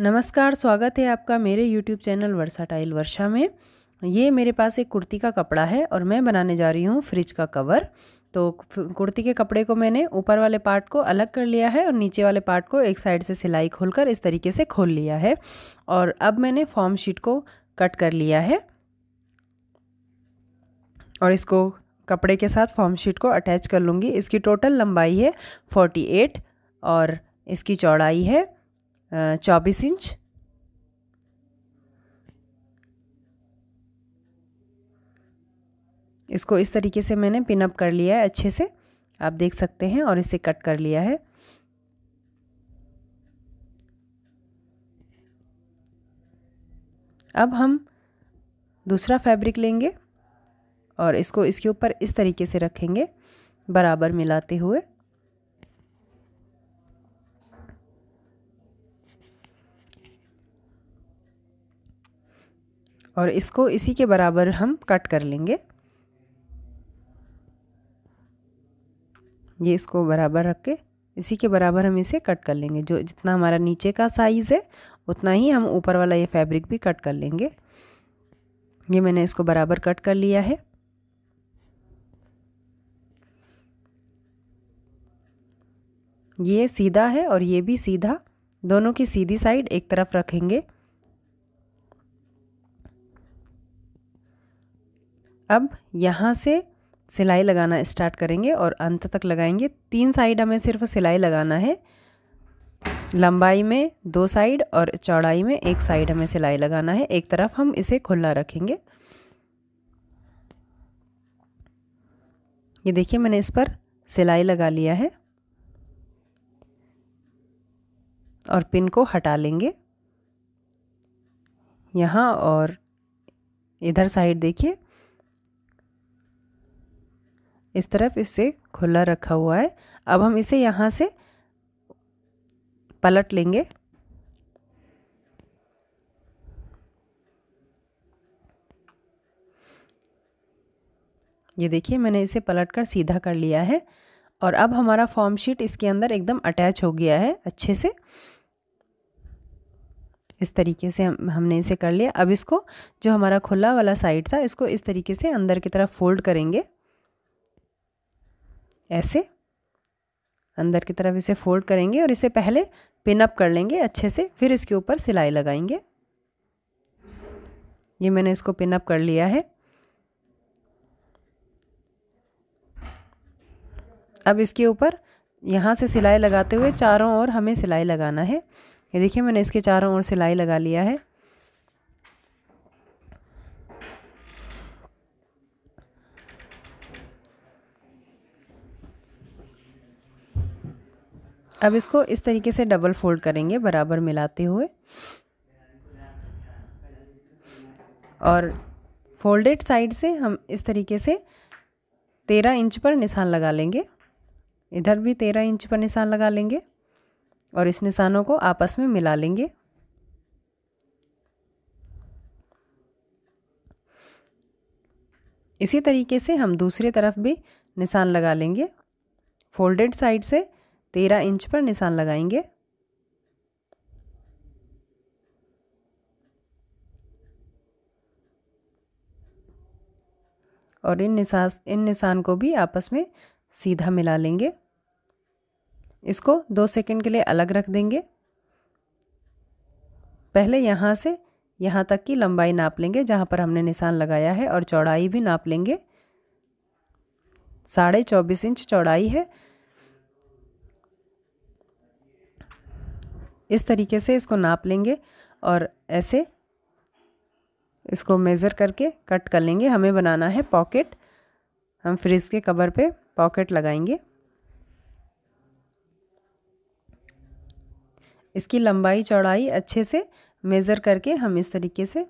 नमस्कार स्वागत है आपका मेरे YouTube चैनल वर्साटाइल वर्षा में ये मेरे पास एक कुर्ती का कपड़ा है और मैं बनाने जा रही हूँ फ्रिज का कवर तो कुर्ती के कपड़े को मैंने ऊपर वाले पार्ट को अलग कर लिया है और नीचे वाले पार्ट को एक साइड से सिलाई खोलकर इस तरीके से खोल लिया है और अब मैंने फॉर्म शीट को कट कर लिया है और इसको कपड़े के साथ फॉर्म शीट को अटैच कर लूँगी इसकी टोटल लंबाई है फोर्टी और इसकी चौड़ाई है चौबीस इंच इसको इस तरीके से मैंने पिनअप कर लिया है अच्छे से आप देख सकते हैं और इसे कट कर लिया है अब हम दूसरा फैब्रिक लेंगे और इसको इसके ऊपर इस तरीके से रखेंगे बराबर मिलाते हुए और इसको इसी के बराबर हम कट कर लेंगे ये इसको बराबर रख के इसी के बराबर हम इसे कट कर लेंगे जो जितना हमारा नीचे का साइज़ है उतना ही हम ऊपर वाला ये फैब्रिक भी कट कर लेंगे ये मैंने इसको बराबर कट कर लिया है ये सीधा है और ये भी सीधा दोनों की सीधी साइड एक तरफ रखेंगे अब यहाँ से सिलाई लगाना स्टार्ट करेंगे और अंत तक लगाएंगे तीन साइड हमें सिर्फ सिलाई लगाना है लंबाई में दो साइड और चौड़ाई में एक साइड हमें सिलाई लगाना है एक तरफ हम इसे खुला रखेंगे ये देखिए मैंने इस पर सिलाई लगा लिया है और पिन को हटा लेंगे यहाँ और इधर साइड देखिए इस तरफ इसे खुला रखा हुआ है अब हम इसे यहाँ से पलट लेंगे ये देखिए मैंने इसे पलट कर सीधा कर लिया है और अब हमारा फॉर्म शीट इसके अंदर एकदम अटैच हो गया है अच्छे से इस तरीके से हम हमने इसे कर लिया अब इसको जो हमारा खुला वाला साइड था इसको इस तरीके से अंदर की तरफ फोल्ड करेंगे ऐसे अंदर की तरफ इसे फोल्ड करेंगे और इसे पहले पिनअप कर लेंगे अच्छे से फिर इसके ऊपर सिलाई लगाएंगे ये मैंने इसको पिनअप कर लिया है अब इसके ऊपर यहाँ से सिलाई लगाते हुए चारों ओर हमें सिलाई लगाना है ये देखिए मैंने इसके चारों ओर सिलाई लगा लिया है अब इसको इस तरीके से डबल फोल्ड करेंगे बराबर मिलाते हुए और फोल्डेड साइड से हम इस तरीके से तेरह इंच पर निशान लगा लेंगे इधर भी तेरह इंच पर निशान लगा लेंगे और इस निशानों को आपस में मिला लेंगे इसी तरीके से हम दूसरी तरफ भी निशान लगा लेंगे फोल्डेड साइड से तेरह इंच पर निशान लगाएंगे और इन निशान इन निशान को भी आपस में सीधा मिला लेंगे इसको दो सेकंड के लिए अलग रख देंगे पहले यहाँ से यहाँ तक की लंबाई नाप लेंगे जहाँ पर हमने निशान लगाया है और चौड़ाई भी नाप लेंगे साढ़े चौबीस इंच चौड़ाई है इस तरीके से इसको नाप लेंगे और ऐसे इसको मेज़र करके कट कर लेंगे हमें बनाना है पॉकेट हम फ्रिज के कवर पे पॉकेट लगाएंगे इसकी लंबाई चौड़ाई अच्छे से मेज़र करके हम इस तरीके से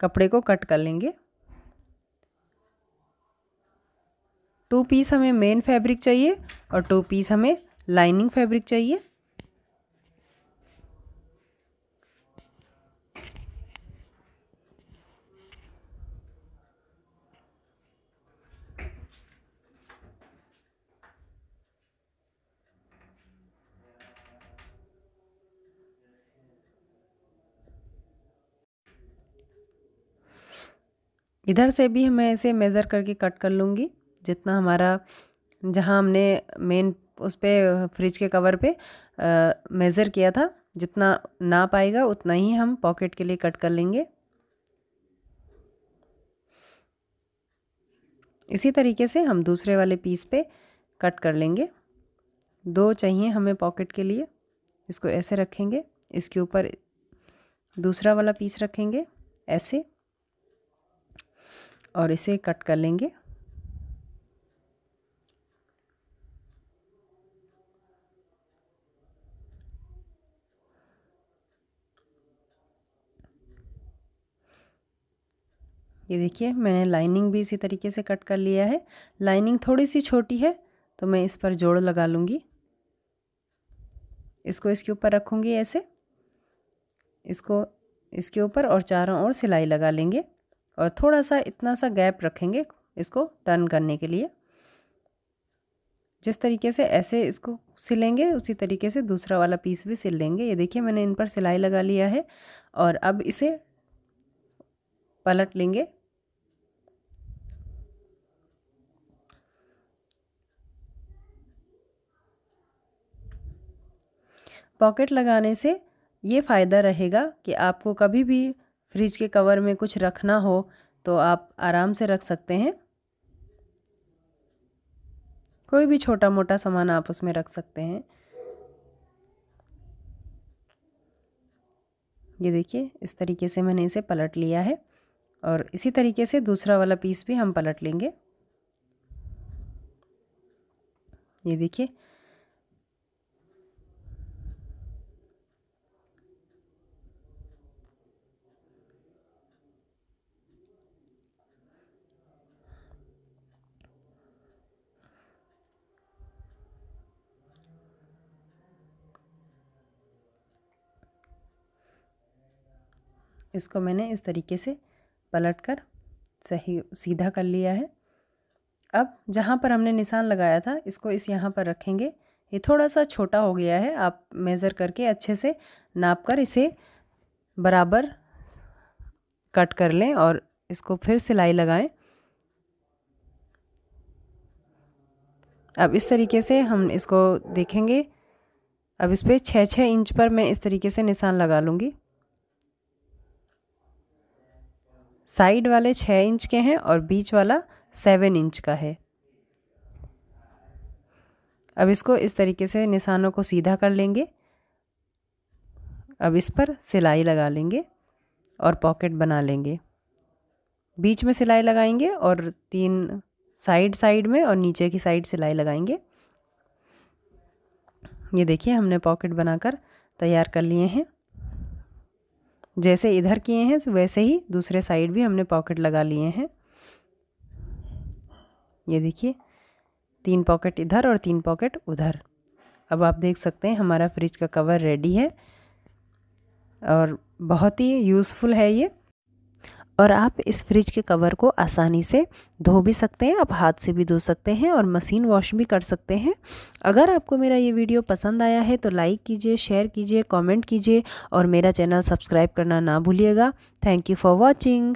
कपड़े को कट कर लेंगे टू पीस हमें मेन फैब्रिक चाहिए और टू पीस हमें लाइनिंग फैब्रिक चाहिए इधर से भी मैं इसे मेज़र करके कट कर लूँगी जितना हमारा जहाँ हमने मेन उस पर फ्रिज के कवर पे मेज़र किया था जितना ना पाएगा उतना ही हम पॉकेट के लिए कट कर लेंगे इसी तरीके से हम दूसरे वाले पीस पे कट कर लेंगे दो चाहिए हमें पॉकेट के लिए इसको ऐसे रखेंगे इसके ऊपर दूसरा वाला पीस रखेंगे ऐसे और इसे कट कर लेंगे ये देखिए मैंने लाइनिंग भी इसी तरीके से कट कर लिया है लाइनिंग थोड़ी सी छोटी है तो मैं इस पर जोड़ लगा लूँगी इसको इसके ऊपर रखूँगी ऐसे इसको इसके ऊपर और चारों ओर सिलाई लगा लेंगे और थोड़ा सा इतना सा गैप रखेंगे इसको टर्न करने के लिए जिस तरीके से ऐसे इसको सिलेंगे उसी तरीके से दूसरा वाला पीस भी सिल लेंगे ये देखिए मैंने इन पर सिलाई लगा लिया है और अब इसे पलट लेंगे पॉकेट लगाने से ये फ़ायदा रहेगा कि आपको कभी भी फ्रिज के कवर में कुछ रखना हो तो आप आराम से रख सकते हैं कोई भी छोटा मोटा सामान आप उसमें रख सकते हैं ये देखिए इस तरीके से मैंने इसे पलट लिया है और इसी तरीके से दूसरा वाला पीस भी हम पलट लेंगे ये देखिए इसको मैंने इस तरीके से पलट कर सही सीधा कर लिया है अब जहाँ पर हमने निशान लगाया था इसको इस यहाँ पर रखेंगे ये थोड़ा सा छोटा हो गया है आप मेज़र करके अच्छे से नाप कर इसे बराबर कट कर लें और इसको फिर सिलाई लगाएं अब इस तरीके से हम इसको देखेंगे अब इस पर छः छः इंच पर मैं इस तरीके से निशान लगा लूँगी साइड वाले छः इंच के हैं और बीच वाला सेवन इंच का है अब इसको इस तरीके से निशानों को सीधा कर लेंगे अब इस पर सिलाई लगा लेंगे और पॉकेट बना लेंगे बीच में सिलाई लगाएंगे और तीन साइड साइड में और नीचे की साइड सिलाई लगाएंगे ये देखिए हमने पॉकेट बनाकर तैयार कर लिए हैं जैसे इधर किए हैं तो वैसे ही दूसरे साइड भी हमने पॉकेट लगा लिए हैं ये देखिए तीन पॉकेट इधर और तीन पॉकेट उधर अब आप देख सकते हैं हमारा फ्रिज का कवर रेडी है और बहुत ही यूज़फुल है ये और आप इस फ्रिज के कवर को आसानी से धो भी सकते हैं आप हाथ से भी धो सकते हैं और मशीन वॉश भी कर सकते हैं अगर आपको मेरा ये वीडियो पसंद आया है तो लाइक कीजिए शेयर कीजिए कमेंट कीजिए और मेरा चैनल सब्सक्राइब करना ना भूलिएगा थैंक यू फॉर वॉचिंग